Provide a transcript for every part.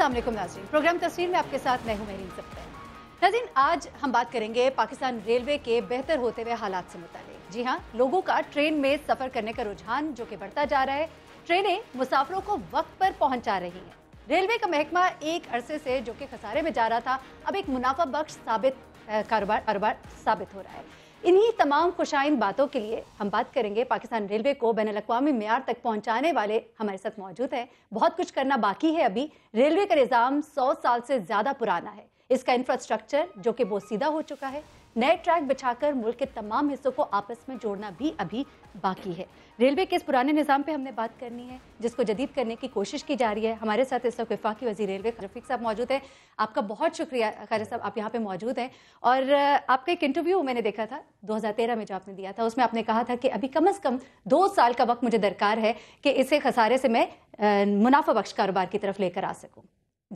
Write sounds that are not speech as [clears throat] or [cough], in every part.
असलम नाजीन प्रोग्राम तस्वीर में आपके साथ मैं हूं महरीन हैं नाजीन आज हम बात करेंगे पाकिस्तान रेलवे के बेहतर होते हुए हालात से मुतल जी हाँ लोगों का ट्रेन में सफ़र करने का रुझान जो कि बढ़ता जा रहा है ट्रेनें मुसाफरों को वक्त पर पहुंचा रही हैं रेलवे का महकमा एक अरसे से जो कि खसारे में जा रहा था अब एक मुनाफा बख्श साबित कारोबार साबित हो रहा है इन्हीं तमाम खुशाइन बातों के लिए हम बात करेंगे पाकिस्तान रेलवे को बैन अवी मैार तक पहुंचाने वाले हमारे साथ मौजूद हैं बहुत कुछ करना बाकी है अभी रेलवे का निज़ाम सौ साल से ज़्यादा पुराना है इसका इंफ्रास्ट्रक्चर जो कि सीधा हो चुका है नए ट्रैक बिछाकर मुल्क के तमाम हिस्सों को आपस में जोड़ना भी अभी बाकी है रेलवे के इस पुराने निज़ाम पे हमने बात करनी है जिसको जदीद करने की कोशिश की जा रही है हमारे साथ इस वक्त विफाकी वजी रेलवे रफीक साहब मौजूद हैं आपका बहुत शुक्रिया खैर साहब आप यहाँ पे मौजूद हैं और आपका एक इंटरव्यू मैंने देखा था 2013 में जो आपने दिया था उसमें आपने कहा था कि अभी कम अज़ कम दो साल का वक्त मुझे दरकार है कि इसे खसारे से मैं मुनाफा बख्श कारोबार की तरफ लेकर आ सकूँ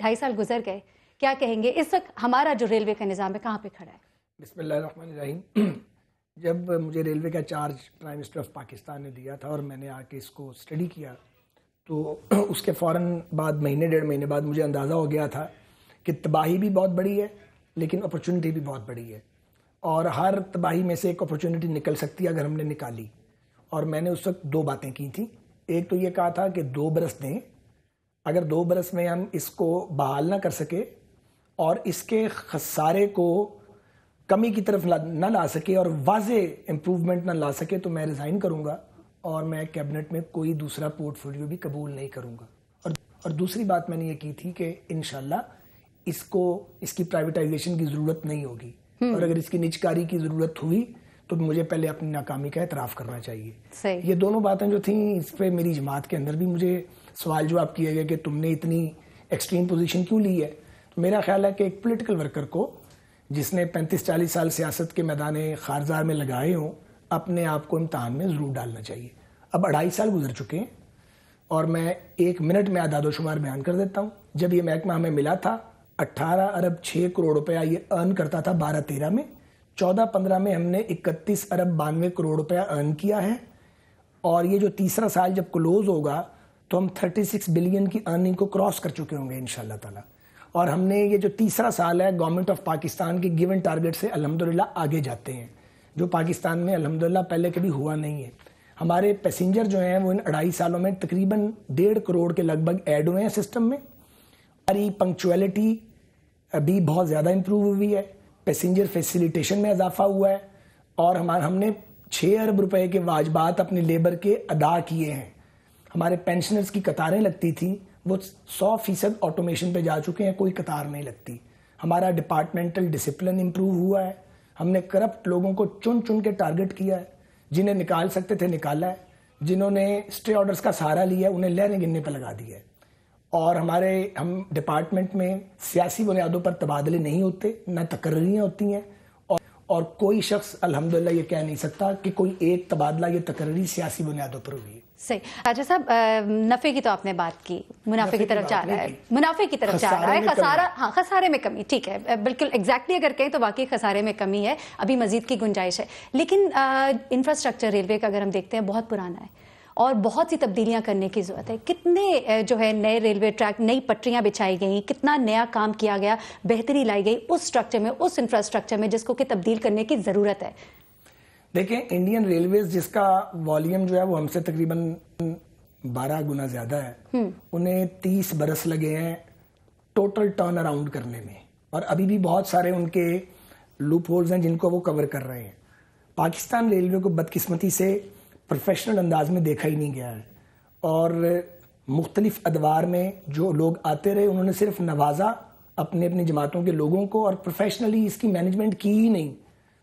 ढाई साल गुजर गए क्या कहेंगे इस वक्त हमारा जो रेलवे का निज़ाम है कहाँ पर खड़ा है बिसमीम जब मुझे रेलवे का charge prime minister of Pakistan ने दिया था और मैंने आके इसको स्टडी किया तो [clears throat] उसके फ़ौर बाद महीने डेढ़ महीने बाद मुझे अंदाज़ा हो गया था कि तबाही भी बहुत बड़ी है लेकिन अपॉर्चुनिटी भी बहुत बड़ी है और हर तबाही में से एक अपॉर्चुनिटी निकल सकती है अगर हमने निकाली और मैंने उस वक्त दो बातें की थी एक तो ये कहा था कि दो बरस दें अगर दो बरस में हम इसको बहाल ना कर सके और इसके खसारे को कमी की तरफ ना ला सके और वाजे इम्प्रूवमेंट ना ला सके तो मैं रिज़ाइन करूँगा और मैं कैबिनेट में कोई दूसरा पोर्टफोलियो भी कबूल नहीं करूँगा और और दूसरी बात मैंने ये की थी कि इन इसको इसकी प्राइवेटाइजेशन की ज़रूरत नहीं होगी हम्म। और अगर इसकी निजकारी की ज़रूरत हुई तो मुझे पहले अपनी नाकामी का एतराफ़ करना चाहिए ये दोनों बातें जो थी इस पर मेरी जमात के अंदर भी मुझे सवाल जवाब किया गया कि तुमने इतनी एक्सट्रीम पोजीशन क्यों ली है तो मेरा ख्याल है कि एक पोलिटिकल वर्कर को जिसने 35-40 साल सियासत के मैदान खारजा में लगाए हों अपने आप को इम्तहान में ज़रूर डालना चाहिए अब अढ़ाई साल गुजर चुके हैं और मैं एक मिनट में आदादोशुमार बयान कर देता हूँ जब ये महकमा हमें मिला था 18 अरब 6 करोड़ रुपया ये अर्न करता था 12-13 में 14-15 में हमने 31 अरब बानवे करोड़ रुपया अर्न किया है और ये जो तीसरा साल जब क्लोज होगा तो हम 36 बिलियन की अर्निंग को क्रॉस कर चुके होंगे इन ताला और हमने ये जो तीसरा साल है गवर्नमेंट ऑफ पाकिस्तान के गिवन टारगेट से अलहमदिल्ला आगे जाते हैं जो पाकिस्तान में अलहमदिल्ला पहले कभी हुआ नहीं है हमारे पैसेंजर जो हैं वो इन अढ़ाई सालों में तकरीबन डेढ़ करोड़ के लगभग ऐड हुए हैं सिस्टम में हमारी पंक्चुअलिटी अभी बहुत ज़्यादा इम्प्रूव हुई है पैसेंजर फैसिलिटेशन में इजाफा हुआ है और हमारे हमने छः अरब रुपए के वाजबात अपने लेबर के अदा किए हैं हमारे पेंशनर्स की कतारें लगती थी वो सौ फीसद ऑटोमेशन पे जा चुके हैं कोई कतार नहीं लगती हमारा डिपार्टमेंटल डिसिप्लिन इम्प्रूव हुआ है हमने करप्ट लोगों को चुन चुन के टारगेट किया है जिन्हें निकाल सकते थे निकाला है जिन्होंने स्टे ऑर्डर्स का सहारा लिया है उन्हें लहरें गिनने पर लगा दिया है और हमारे हम डिपार्टमेंट में सियासी बुनियादों पर तबादले नहीं होते न तकर्रियाँ होती हैं और, और कोई शख्स अलहमदिल्ला ये कह नहीं सकता कि कोई एक तबादला ये तकर्री सियासी बुनियादों पर हुई है सही अच्छा साहब नफे की तो आपने बात की मुनाफे की तरफ जा रहा है मुनाफे की तरफ जा रहा है खसारा हाँ खसारे में कमी ठीक है बिल्कुल एग्जैक्टली अगर कहें तो वाकई खसारे में कमी है अभी मजीद की गुंजाइश है लेकिन इंफ्रास्ट्रक्चर रेलवे का अगर हम देखते हैं बहुत पुराना है और बहुत सी तब्दीलियां करने की ज़रूरत है कितने जो है नए रेलवे ट्रैक नई पटरियां बिछाई गई कितना नया काम किया गया बेहतरी लाई गई उस स्ट्रक्चर में उस इंफ्रास्ट्रक्चर में जिसको कि तब्दील करने की ज़रूरत है देखें इंडियन रेलवेज जिसका वॉल्यूम जो है वो हमसे तकरीबन बारह गुना ज्यादा है हम्म। उन्हें तीस बरस लगे हैं टोटल टर्न अराउंड करने में और अभी भी बहुत सारे उनके लूप होल्स हैं जिनको वो कवर कर रहे हैं पाकिस्तान रेलवे को बदकिस्मती से प्रोफेशनल अंदाज में देखा ही नहीं गया है और मुख्तलिफ अदवार में जो लोग आते रहे उन्होंने सिर्फ नवाजा अपने अपनी जमातों के लोगों को और प्रोफेशनली इसकी मैनेजमेंट की ही नहीं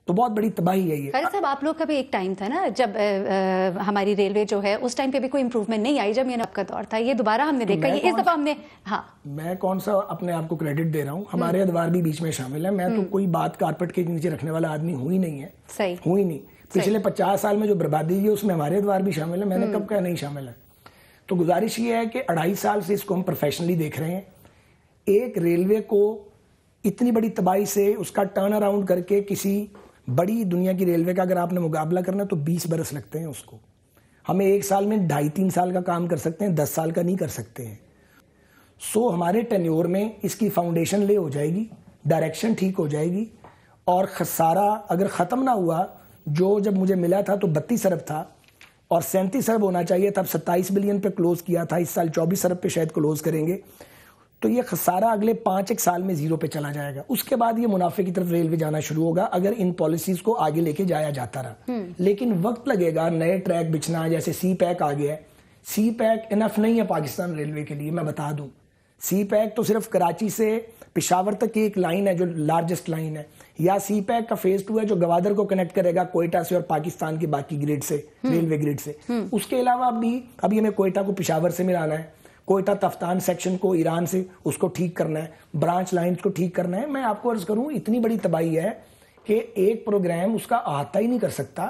तो बहुत बड़ी तबाही है ये साहब आप लोग का भी एक टाइम था ना जब आ, आ, हमारी रेलवे जो है उस टाइम पे भी कोई इम्प्रूवमेंट नहीं आई जब ये नब का दौर था ये दोबारा हमने तो देखा ये इस दफा हमने हाँ मैं कौन सा अपने आप को क्रेडिट दे रहा हूँ हमारे हम्म। अदवार भी बीच में शामिल है मैं तो हम्म। कोई बात कारपेट के नीचे रखने वाला आदमी हुई नहीं है सही हुई नहीं पिछले पचास साल में जो बर्बादी हुई उसमें हमारे अदवार भी शामिल है मैंने हम्म। कब कहा नहीं शामिल है तो गुजारिश ये है कि अढ़ाई साल से इसको हम प्रोफेशनली देख रहे हैं एक रेलवे को इतनी बड़ी तबाही से उसका टर्न अराउंड करके किसी बड़ी दुनिया की रेलवे का अगर आपने मुकाबला करना तो बीस बरस लगते हैं उसको हमें एक साल में ढाई तीन साल का काम कर सकते हैं दस साल का नहीं कर सकते हैं सो so, हमारे टेन्योर में इसकी फाउंडेशन ले हो जाएगी डायरेक्शन ठीक हो जाएगी और खसारा अगर ख़त्म ना हुआ जो जब मुझे मिला था तो बत्तीस अरब था और सैंतीस अरब होना चाहिए तब सत्ताईस बिलियन पे क्लोज़ किया था इस साल चौबीस अरब पे शायद क्लोज़ करेंगे तो ये खसारा अगले पाँच एक साल में ज़ीरो पे चला जाएगा उसके बाद ये मुनाफे की तरफ रेलवे जाना शुरू होगा अगर इन पॉलिसीज़ को आगे लेके जाया जाता रहा हम्म। लेकिन वक्त लगेगा नए ट्रैक बिछना जैसे सी पैक आ गया है सी पैक इनफ नहीं है पाकिस्तान रेलवे के लिए मैं बता दूँ सी पैक तो सिर्फ कराची से पिशावर तक की एक लाइन है जो लार्जेस्ट लाइन है या सी पैक का फेज टू है जो गवादर को कनेक्ट करेगा कोयटा से और पाकिस्तान के बाकी ग्रिड से रेलवे हम्म। ग्रिड से हम्म। उसके अलावा अभी अभी हमें कोयटा को पिशावर से मिलाना है कोयटा तफ्तान सेक्शन को ईरान से उसको ठीक करना है ब्रांच लाइन को ठीक करना है मैं आपको अर्ज करूं इतनी बड़ी तबाही है कि एक प्रोग्राम उसका अहाता ही नहीं कर सकता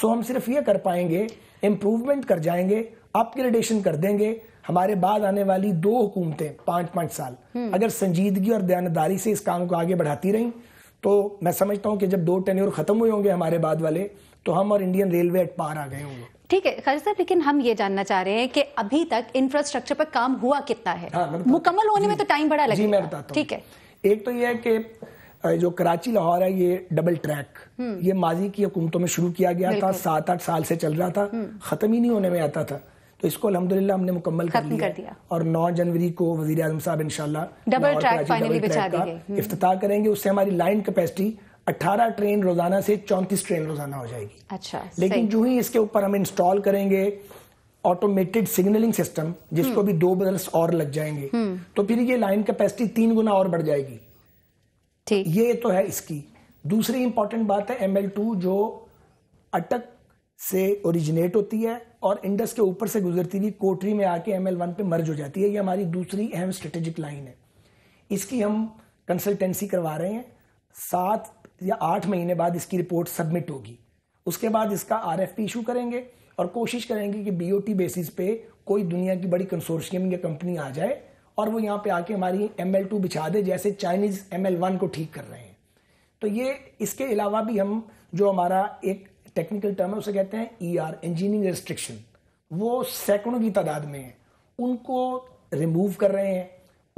सो हम सिर्फ ये कर पाएंगे इम्प्रूवमेंट कर जाएंगे अपग्रेडेशन कर देंगे हमारे बाद आने वाली दो हुकूमतें पांच पांच साल हम्म। अगर संजीदगी और दयानदारी से इस काम को आगे बढ़ाती रहीं तो मैं समझता हूं कि जब दो टेन्योर खत्म हुए होंगे हमारे बाद वाले तो हम और इंडियन रेलवे एट पार आ गए होंगे ठीक है खाली साहब लेकिन हम ये जानना चाह रहे हैं कि अभी तक इंफ्रास्ट्रक्चर पर काम हुआ कितना है हाँ, तो- मुकम्मल होने में तो टाइम बड़ा लगेगा ठीक है एक तो यह है कि जो कराची लाहौर है ये डबल ट्रैक हम्म। ये माजी की हुकूमतों में शुरू किया गया था सात आठ साल से चल रहा था हम्म। खत्म ही नहीं होने में आता था तो इसको अलहमदिल्ला हमने मुकम्मल कर लिया, कर दिया। और 9 जनवरी को वजीर आजम साहब इनशाला डबल ट्रैक फाइनली बिछा हम्म। इफ्तः करेंगे उससे हमारी लाइन कैपेसिटी 18 ट्रेन रोजाना से चौंतीस ट्रेन रोजाना हो जाएगी अच्छा लेकिन जो ही इसके ऊपर हम इंस्टॉल करेंगे ऑटोमेटेड सिग्नलिंग सिस्टम जिसको हम्म। भी दो बदल्स और लग जाएंगे हम्म। तो फिर ये लाइन कैपेसिटी तीन गुना और बढ़ जाएगी ठीक ये तो है इसकी दूसरी इंपॉर्टेंट बात है एम जो अटक से ओरिजिनेट होती है और इंडस के ऊपर से गुजरती हुई कोटरी में आके एम पे मर्ज हो जाती है ये हमारी दूसरी अहम स्ट्रेटेजिक लाइन है इसकी हम कंसल्टेंसी करवा रहे हैं सात या आठ महीने बाद इसकी रिपोर्ट सबमिट होगी उसके बाद इसका आर एफ इशू करेंगे और कोशिश करेंगे कि बी बेसिस पे कोई दुनिया की बड़ी कंसोर्शियम या कंपनी आ जाए और वो यहाँ पे आके हमारी एम एल टू बिछा दे जैसे चाइनीज़ एम एल वन को ठीक कर रहे हैं तो ये इसके अलावा भी हम जो हमारा एक टेक्निकल टर्म है उसे कहते हैं ई आर इंजीनियरिंग रेस्ट्रिक्शन वो सैकड़ों की तादाद में है उनको रिमूव कर रहे हैं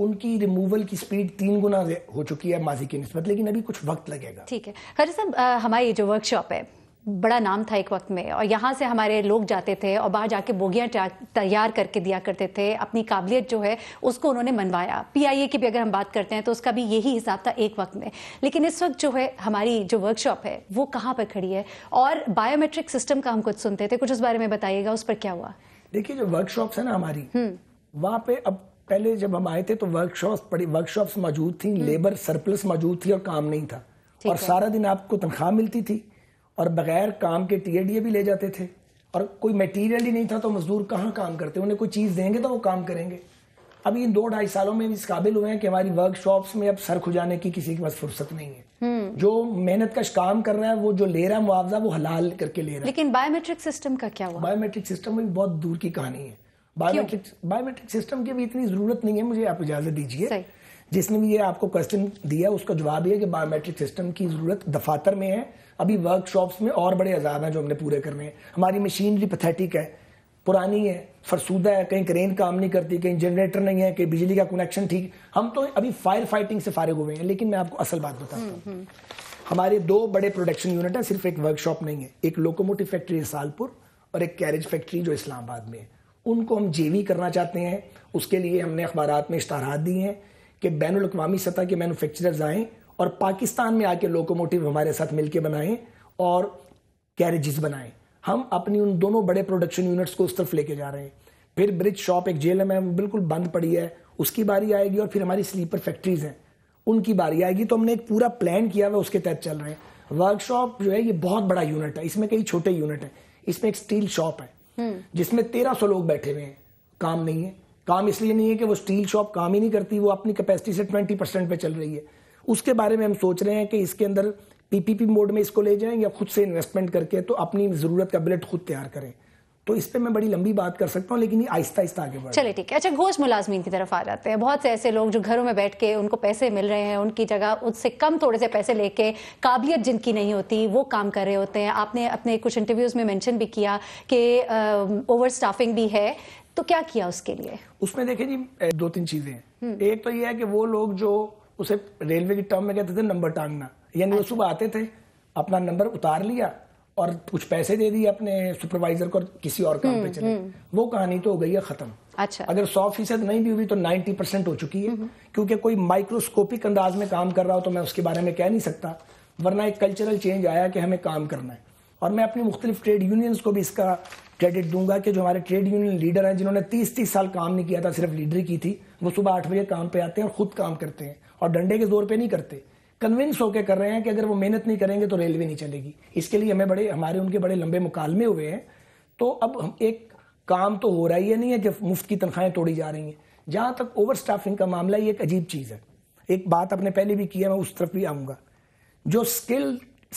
उनकी रिमूवल की स्पीड तीन गुना हो चुकी है माजी की नस्बत लेकिन अभी कुछ वक्त लगेगा ठीक है खाजी साहब हमारी जो वर्कशॉप है बड़ा नाम था एक वक्त में और यहाँ से हमारे लोग जाते थे और बाहर जाके बोगियाँ तैयार करके दिया करते थे अपनी काबिलियत जो है उसको उन्होंने मनवाया पीआईए की भी अगर हम बात करते हैं तो उसका भी यही हिसाब था एक वक्त में लेकिन इस वक्त जो है हमारी जो वर्कशॉप है वो कहाँ पर खड़ी है और बायोमेट्रिक सिस्टम का हम कुछ सुनते थे कुछ उस बारे में बताइएगा उस पर क्या हुआ देखिए जो वर्कशॉप है ना हमारी हम्म। वहाँ पे अब पहले जब हम आए थे तो वर्कशॉप पड़ी वर्कशॉप्स मौजूद थी लेबर सरप्लस मौजूद थी और काम नहीं था और सारा दिन आपको तनख्वाह मिलती थी और बगैर काम के टीएडीए भी ले जाते थे और कोई मटेरियल ही नहीं था तो मजदूर कहाँ काम करते उन्हें कोई चीज़ देंगे तो वो काम करेंगे अभी इन दो ढाई सालों में इस काबिल हुए हैं कि हमारी वर्कशॉप्स में अब सर खुजाने की किसी के पास फुर्सत नहीं है हम्म। जो मेहनत कश काम कर रहा है वो जो ले रहा है मुआवजा वो हलाल करके ले रहा है लेकिन बायोमेट्रिक सिस्टम का क्या हुआ बायोमेट्रिक सिस्टम में बहुत दूर की कहानी है बायोमेट्रिक बायोमेट्रिक सिस्टम की भी इतनी जरूरत नहीं है मुझे आप इजाजत दीजिए जिसने भी ये आपको क्वेश्चन दिया उसका जवाब ये है कि बायोमेट्रिक सिस्टम की जरूरत दफातर में है अभी वर्कशॉप्स में और बड़े अजाब हैं जो हमने पूरे करने हैं हमारी मशीनरी पथेटिक है पुरानी है फरसूदा है कहीं क्रेन काम नहीं करती कहीं जनरेटर नहीं है कहीं बिजली का कनेक्शन ठीक हम तो अभी फायर फाइटिंग से फारिग हुए हैं लेकिन मैं आपको असल बात बताता हूँ हम्म, हम्म। हमारे दो बड़े प्रोडक्शन यूनिट हैं सिर्फ एक वर्कशॉप नहीं है एक लोकोमोटिव फैक्ट्री है सालपुर और एक कैरेज फैक्ट्री जो इस्लामाबाद में है उनको हम जेवी करना चाहते हैं उसके लिए हमने अखबार में इश्तार दिए हैं कि बैन अवी सतह के मैनुफेक्चरर्स आएँ और पाकिस्तान में आके लोकोमोटिव हमारे साथ मिलकर बनाएं और कैरेजेस बनाएं हम अपनी उन दोनों बड़े प्रोडक्शन यूनिट्स को उस तरफ लेके जा रहे हैं फिर ब्रिज शॉप एक जेल में बिल्कुल बंद पड़ी है उसकी बारी आएगी और फिर हमारी स्लीपर फैक्ट्रीज हैं उनकी बारी आएगी तो हमने एक पूरा प्लान किया हुआ उसके तहत चल रहे हैं वर्कशॉप जो है ये बहुत बड़ा यूनिट है इसमें कई छोटे यूनिट हैं इसमें एक स्टील शॉप है हम्म। जिसमें तेरह सौ लोग बैठे हुए हैं काम नहीं है काम इसलिए नहीं है कि वो स्टील शॉप काम ही नहीं करती वो अपनी कैपेसिटी से ट्वेंटी परसेंट पे चल रही है उसके बारे में हम सोच रहे हैं कि इसके अंदर पीपीपी मोड में इसको ले जाएं या खुद से इन्वेस्टमेंट करके तो अपनी ज़रूरत का बिलेट खुद तैयार करें तो इस पे मैं बड़ी लंबी बात कर सकता हूँ लेकिन ये आहिस्ता आहिस्ता आगे बढ़ चले ठीक है अच्छा घोष मुलाजमीन की तरफ आ जाते हैं बहुत से ऐसे लोग जो घरों में बैठ के उनको पैसे मिल रहे हैं उनकी जगह उससे कम थोड़े से पैसे लेके काबिलियत जिनकी नहीं होती वो काम कर रहे होते हैं आपने अपने कुछ इंटरव्यूज में मैंशन भी किया कि ओवर स्टाफिंग भी है तो क्या किया उसके लिए उसमें देखे जी दो तीन चीजें एक तो ये है कि वो लोग जो उसे रेलवे की टर्म में कहते थे नंबर टांगना यानी वो अच्छा। सुबह आते थे अपना नंबर उतार लिया और कुछ पैसे दे दिए अपने सुपरवाइजर को किसी और काम पे हम्म, चले हम्म। वो कहानी तो हो गई है खत्म अच्छा अगर सौ फीसद नहीं भी हुई तो नाइन्टी परसेंट हो चुकी है हम्म। क्योंकि कोई माइक्रोस्कोपिक अंदाज में काम कर रहा हो तो मैं उसके बारे में कह नहीं सकता वरना एक कल्चरल चेंज आया कि हमें काम करना है और मैं अपनी मुख्तलिफ ट्रेड यूनियंस को भी इसका क्रेडिट दूंगा कि जो हमारे ट्रेड यूनियन लीडर हैं जिन्होंने तीस तीस साल काम नहीं किया था सिर्फ लीडरी की थी वो सुबह आठ बजे काम पे आते हैं और खुद काम करते हैं और डंडे के जोर पे नहीं करते कन्विंस होकर कर रहे हैं कि अगर वो मेहनत नहीं करेंगे तो रेलवे नहीं चलेगी इसके लिए हमें बड़े हमारे उनके बड़े लंबे मुकालमे हुए हैं तो अब हम एक काम तो हो रहा ही नहीं है कि मुफ्त की तनख्वाहें तोड़ी जा रही हैं जहाँ तक ओवर स्टाफिंग का मामला ये एक अजीब चीज़ है एक बात आपने पहले भी किया मैं उस तरफ भी आऊँगा जो स्किल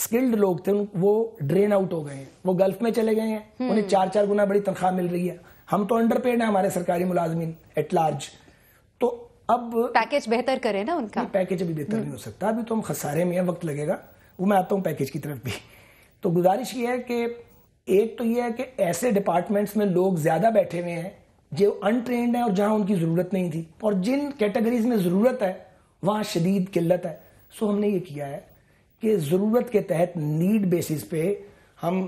स्किल्ड लोग थे वो ड्रेन आउट हो गए हैं वो गल्फ में चले गए हैं हम्म। उन्हें चार चार गुना बड़ी तनख्वाह मिल रही है हम तो अंडर पेड हैं हमारे सरकारी मुलाजमीन एट लार्ज तो अब पैकेज बेहतर करें ना उनका पैकेज अभी बेहतर नहीं हो सकता अभी तो हम खसारे में वक्त लगेगा वो मैं आता हूँ पैकेज की तरफ भी तो गुजारिश ये है कि एक तो ये है कि ऐसे डिपार्टमेंट्स में लोग ज़्यादा बैठे हुए हैं जो अनट्रेन है और जहाँ उनकी ज़रूरत नहीं थी और जिन कैटेगरीज में ज़रूरत है वहाँ शदीद किल्लत है सो हमने ये किया है कि ज़रूरत के तहत नीड बेसिस पे हम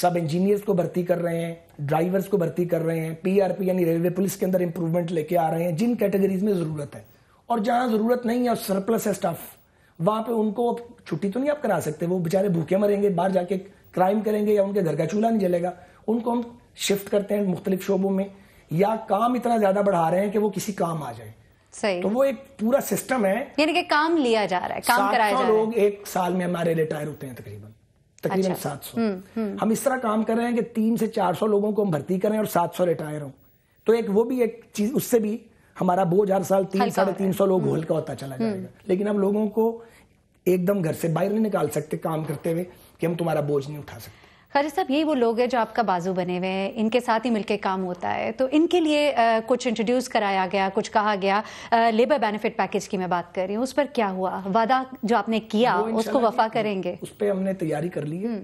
सब इंजीनियर्स को भर्ती कर रहे हैं ड्राइवर्स को भर्ती कर रहे हैं पीआरपी यानी रेलवे पुलिस के अंदर इंप्रूवमेंट लेके आ रहे हैं जिन कैटेगरीज में ज़रूरत है और जहां ज़रूरत नहीं है और सरप्लस है स्टाफ वहां पे उनको छुट्टी तो नहीं आप करा सकते वो बेचारे भूखे मरेंगे बाहर जाके क्राइम करेंगे या उनके घर का चूल्हा नहीं जलेगा उनको हम शिफ्ट करते हैं मुख्तलिफ शोबों में या काम इतना ज़्यादा बढ़ा रहे हैं कि वो किसी काम आ जाए सही तो वो एक पूरा सिस्टम है यानी कि काम लिया जा रहा है काम कराया जा रहा है लोग एक साल में हमारे रिटायर होते हैं तकरीबन तकरीबन अच्छा। सात सौ हम्म, हम्म। हम इस तरह काम कर रहे हैं कि तीन से चार सौ लोगों को हम भर्ती करें और सात सौ रिटायर हों तो एक वो भी एक चीज उससे भी हमारा बोझ हर साल तीन साढ़े तीन सौ लोग हम्म। हल्का होता चला जाएगा लेकिन हम लोगों को एकदम घर से बाहर नहीं निकाल सकते काम करते हुए कि हम तुम्हारा बोझ नहीं उठा सकते खारिज साहब यही वो लोग हैं जो आपका बाजू बने हुए हैं इनके साथ ही मिलकर काम होता है तो इनके लिए आ, कुछ इंट्रोड्यूस कराया गया कुछ कहा गया आ, लेबर बेनिफिट पैकेज की मैं बात कर रही हूँ उस पर क्या हुआ वादा जो आपने किया उसको वफा करेंगे उस पर हमने तैयारी कर ली है हम्म।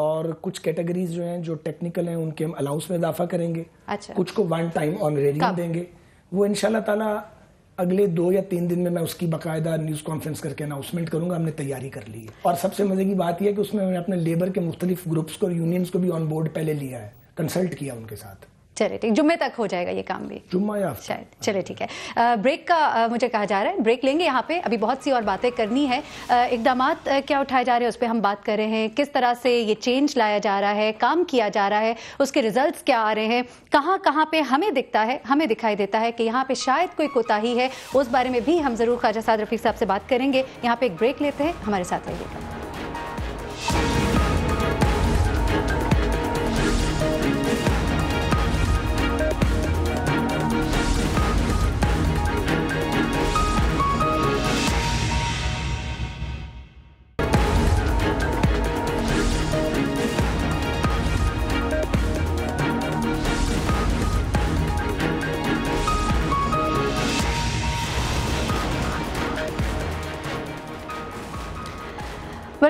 और कुछ कैटेगरीज जो हैं जो टेक्निकल हैं उनके हम अलाउंस में इजाफा करेंगे अच्छा कुछ को वन टाइम ऑन देंगे वो इनशाला अगले दो या तीन दिन में मैं उसकी बकायदा न्यूज़ कॉन्फ्रेंस करके अनाउंसमेंट करूंगा हमने तैयारी कर ली है और सबसे मजे की बात यह कि उसमें मैंने अपने लेबर के मुख्तलिफ ग्रुप्स को यूनियंस को भी ऑन बोर्ड पहले लिया है कंसल्ट किया उनके साथ चले ठीक जुम्मे तक हो जाएगा ये काम भी शायद चले ठीक है आ, ब्रेक का आ, मुझे कहा जा रहा है ब्रेक लेंगे यहाँ पे अभी बहुत सी और बातें करनी है इकदाम क्या उठाए जा रहे हैं उस पर हम बात कर रहे हैं किस तरह से ये चेंज लाया जा रहा है काम किया जा रहा है उसके रिजल्ट क्या आ रहे हैं कहाँ कहाँ पे हमें दिखता है हमें दिखाई देता है कि यहाँ पे शायद कोई कोताही है उस बारे में भी हम जरूर ख्वाजा साद रफीक साहब से बात करेंगे यहाँ पे एक ब्रेक लेते हैं हमारे साथ रहिएगा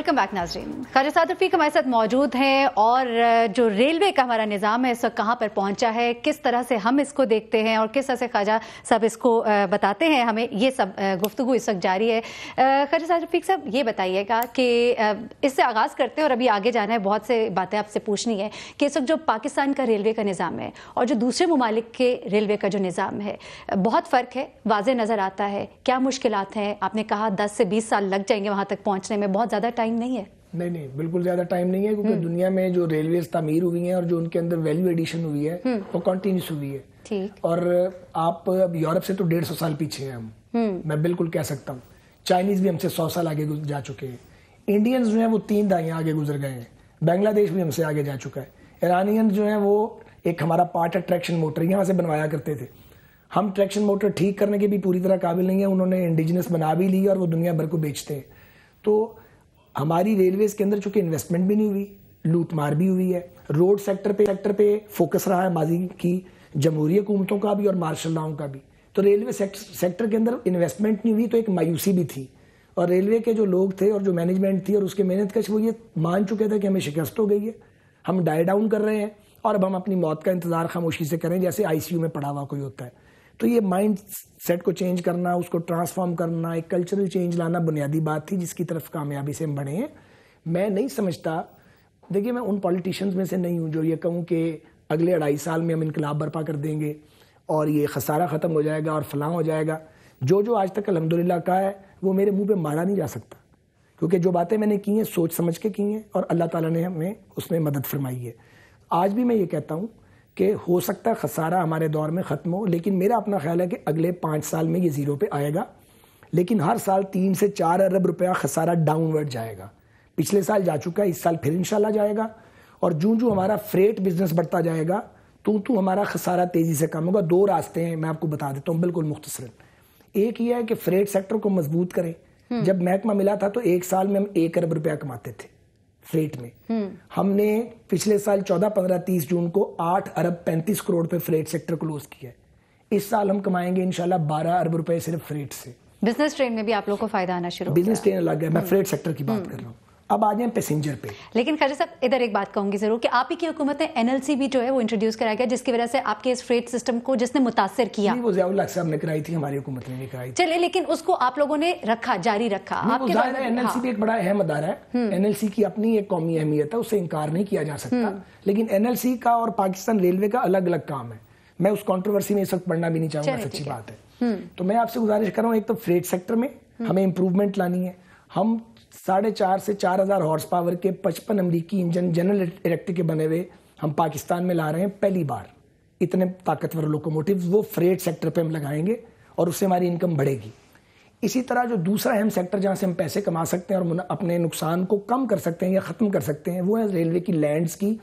वेलकम बैक नाजरीन खाजा साद रफीक हमारे साथ मौजूद हैं और जो रेलवे का हमारा निज़ाम है इस वक्त कहाँ पर पहुँचा है किस तरह से हम इसको देखते हैं और किस तरह से खाजा साहब इसको बताते हैं हमें ये सब गुफ्तु इस वक्त जारी है खाजा साद रफीक साहब ये बताइएगा कि इससे आगाज़ करते हैं और अभी आगे जाना है बहुत से बातें आपसे पूछनी है कि इस वक्त जो पाकिस्तान का रेलवे का निज़ाम है और जो दूसरे ममालिक के रेलवे का जो निज़ाम है बहुत फ़र्क है वाज नज़र आता है क्या मुश्किल हैं आपने कहा दस से बीस साल लग जाएंगे वहाँ तक पहुँचने में बहुत ज़्यादा टाइम टाइम नहीं है नहीं नहीं बिल्कुल ज्यादा टाइम नहीं है क्योंकि हम्म। दुनिया में जो रेलवे तमीर हुई है और जो उनके अंदर वैल्यू एडिशन हुई है हम्म। वो कंटिन्यूस हुई है ठीक और आप अब यूरोप से तो डेढ़ सौ साल पीछे हैं हम हम्म। मैं बिल्कुल कह सकता हूँ चाइनीज भी हमसे सौ साल आगे जा चुके हैं इंडियंस जो है वो तीन दाइयाँ आगे गुजर गए हैं बांग्लादेश भी हमसे आगे जा चुका है ईरानियन जो है वो एक हमारा पार्ट है ट्रैक्शन मोटर यहाँ से बनवाया करते थे हम ट्रैक्शन मोटर ठीक करने के भी पूरी तरह काबिल नहीं है उन्होंने इंडिजिनस बना भी ली और वो दुनिया भर को बेचते हैं तो हमारी रेलवेज के अंदर चूंकि इन्वेस्टमेंट भी नहीं हुई लूटमार भी हुई है रोड सेक्टर पे सेक्टर पे फोकस रहा है माजी की जमहूरी हुकूमतों का भी और मार्शल लाओं का भी तो रेलवे सेक्टर, सेक्टर के अंदर इन्वेस्टमेंट नहीं हुई तो एक मायूसी भी थी और रेलवे के जो लोग थे और जो मैनेजमेंट थी और उसके मेहनत कश वो ये मान चुके थे कि हमें शिकस्त हो गई है हम डाई डाउन कर रहे हैं और अब हम अपनी मौत का इंतज़ार खामोशी से करें जैसे आईसीयू में पड़ा हुआ कोई होता है तो ये माइंड सेट को चेंज करना उसको ट्रांसफॉर्म करना एक कल्चरल चेंज लाना बुनियादी बात थी जिसकी तरफ कामयाबी से हम बढ़े हैं मैं नहीं समझता देखिए मैं उन पॉलिटिशियंस में से नहीं हूँ जो ये कहूँ कि अगले अढ़ाई साल में हम इनकलाब बर्पा कर देंगे और ये खसारा ख़त्म हो जाएगा और फलां हो जाएगा जो जो आज तक अलहमदिल्ला का है वो मेरे मुंह पे मारा नहीं जा सकता क्योंकि जो बातें मैंने की हैं सोच समझ के की हैं और अल्लाह ताला ने हमें उसमें मदद फरमाई है आज भी मैं ये कहता हूँ कि हो सकता है खसारा हमारे दौर में ख़त्म हो लेकिन मेरा अपना ख्याल है कि अगले पाँच साल में ये ज़ीरो पे आएगा लेकिन हर साल तीन से चार अरब रुपया खसारा डाउनवर्ड जाएगा पिछले साल जा चुका है इस साल फिर इंशाल्लाह जाएगा और जू जूँ हमारा फ्रेट बिज़नेस बढ़ता जाएगा तो तो हमारा खसारा तेज़ी से कम होगा दो रास्ते हैं मैं आपको बता देता हूँ बिल्कुल मुख्तर एक ये है कि फ्रेट सेक्टर को मजबूत करें हम्म। जब महकमा मिला था तो एक साल में हम एक अरब रुपया कमाते थे फ्रेट में हम्म। हमने पिछले साल चौदह पंद्रह तीस जून को आठ अरब पैंतीस करोड़ पे फ्रेट सेक्टर क्लोज किया है इस साल हम कमाएंगे इनशाला बारह अरब रुपए सिर्फ फ्रेट से बिजनेस ट्रेन में भी आप लोग को फायदा आना शुरू बिजनेस ट्रेन अलग है मैं फ्रेट हम्म। सेक्टर की बात हम्म। कर रहा हूँ अब आ जाए पैसेंजर पे लेकिन खाजा साहब इधर एक बात कहूंगी जरूर कि आप ही की हुकूमत ने एनएलसी भी जो है वो इंट्रोड्यूस कराया गया जिसकी वजह से आपके इस फ्रेट सिस्टम को जिसने मुतासर किया वो जयाउल साहब ने कराई थी हमारी हुकूमत ने कराई चले लेकिन उसको आप लोगों ने रखा जारी रखा आपके एनएलसी भी हाँ। एक बड़ा अहम अदारा है हम्म। एनएलसी की अपनी एक कौमी अहमियत है उससे इंकार नहीं किया जा सकता हम्म। लेकिन एनएलसी का और पाकिस्तान रेलवे का अलग अलग काम है मैं उस कॉन्ट्रोवर्सी में इस वक्त पढ़ना भी नहीं चाहूंगा सच्ची बात है हम्म। तो मैं आपसे गुजारिश कर रहा हूँ एक तो फ्रेट सेक्टर में हमें इंप्रूवमेंट लानी है हम साढ़े चार से चार हज़ार हॉर्स पावर के पचपन अमरीकी इंजन जनरल इलेक्ट्रिक के बने हुए हम पाकिस्तान में ला रहे हैं पहली बार इतने ताकतवर लोकोमोटिव वो फ्रेट सेक्टर पे हम लगाएंगे और उससे हमारी इनकम बढ़ेगी इसी तरह जो दूसरा अहम सेक्टर जहाँ से हम पैसे कमा सकते हैं और अपने नुकसान को कम कर सकते हैं या ख़त्म कर सकते हैं वो है रेलवे की लैंड्स की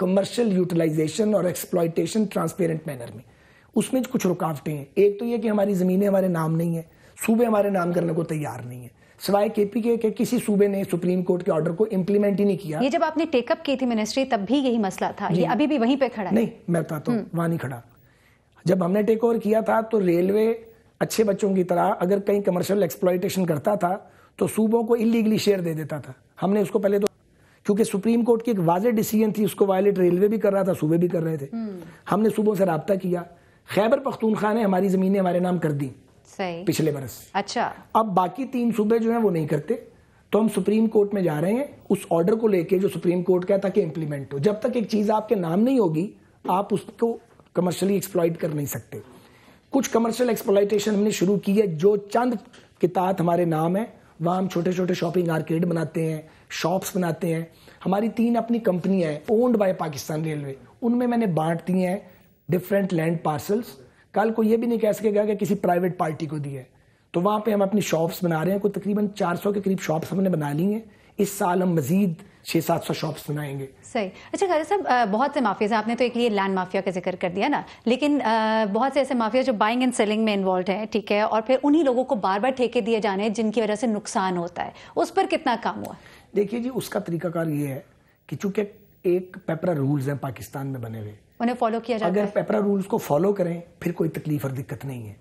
कमर्शियल यूटिलाइजेशन और एक्सप्लॉयटेशन ट्रांसपेरेंट मैनर में उसमें कुछ रुकावटें हैं एक तो ये कि हमारी ज़मीनें हमारे नाम नहीं है सूबे हमारे नाम करने को तैयार नहीं है सिवाय केपी के, के किसी सूबे ने सुप्रीम कोर्ट के ऑर्डर को इम्प्लीमेंट ही नहीं किया ये जब आपने टेकअप की थी मिनिस्ट्री तब भी यही मसला था ये अभी भी वहीं पे खड़ा नहीं मैं बताता हूँ हम्म। वहां नहीं खड़ा जब हमने टेक ओवर किया था तो रेलवे अच्छे बच्चों की तरह अगर कहीं कमर्शियल एक्सप्लॉयटेशन करता था तो सूबों को इलीगली शेयर दे देता था हमने उसको पहले तो क्योंकि सुप्रीम कोर्ट की एक वाजे डिसीजन थी उसको वायलेट रेलवे भी कर रहा था सूबे भी कर रहे थे हम्म। हमने सूबों से रबता किया खैबर पख्तूनखा ने हमारी ज़मीनें हमारे नाम कर दी सही पिछले बरस अच्छा अब बाकी तीन सूबे जो है वो नहीं करते तो हम सुप्रीम कोर्ट में जा रहे हैं उस ऑर्डर को लेके जो सुप्रीम कोर्ट का ताकि इम्प्लीमेंट हो जब तक एक चीज आपके नाम नहीं होगी आप उसको कमर्शियली एक्सप्लॉइट कर नहीं सकते कुछ कमर्शियल एक्सप्लाइटेशन हमने शुरू की है जो चंद कितात हमारे नाम है वहाँ हम छोटे छोटे शॉपिंग आर्केड बनाते हैं शॉप्स बनाते हैं हमारी तीन अपनी कंपनियां हैं ओन्ड बाय पाकिस्तान रेलवे उनमें मैंने बांट दी हैं डिफरेंट लैंड पार्सल्स कल को ये भी नहीं कह सकेगा कि किसी प्राइवेट पार्टी को दिए तो वहाँ पे हम अपनी शॉप्स बना रहे हैं कोई तकरीबन 400 के करीब शॉप्स हमने बना ली हैं इस साल हम मजीद छः सात सौ शॉप्स बनाएंगे सही अच्छा खालिद साहब बहुत से माफियाज आपने तो एक लिए लैंड माफिया का जिक्र कर दिया ना लेकिन आ, बहुत से ऐसे माफिया जो बाइंग एंड सेलिंग में इन्वॉल्व हैं ठीक है और फिर उन्हीं लोगों को बार बार ठेके दिए जाने हैं जिनकी वजह से नुकसान होता है उस पर कितना काम हुआ देखिए जी उसका तरीकाकार ये है कि चूंकि एक पेपरा रूल्स हैं पाकिस्तान में बने हुए उन्हें फॉलो किया जाता अगर है अगर पेपरा रूल्स को फॉलो करें फिर कोई तकलीफ और दिक्कत नहीं है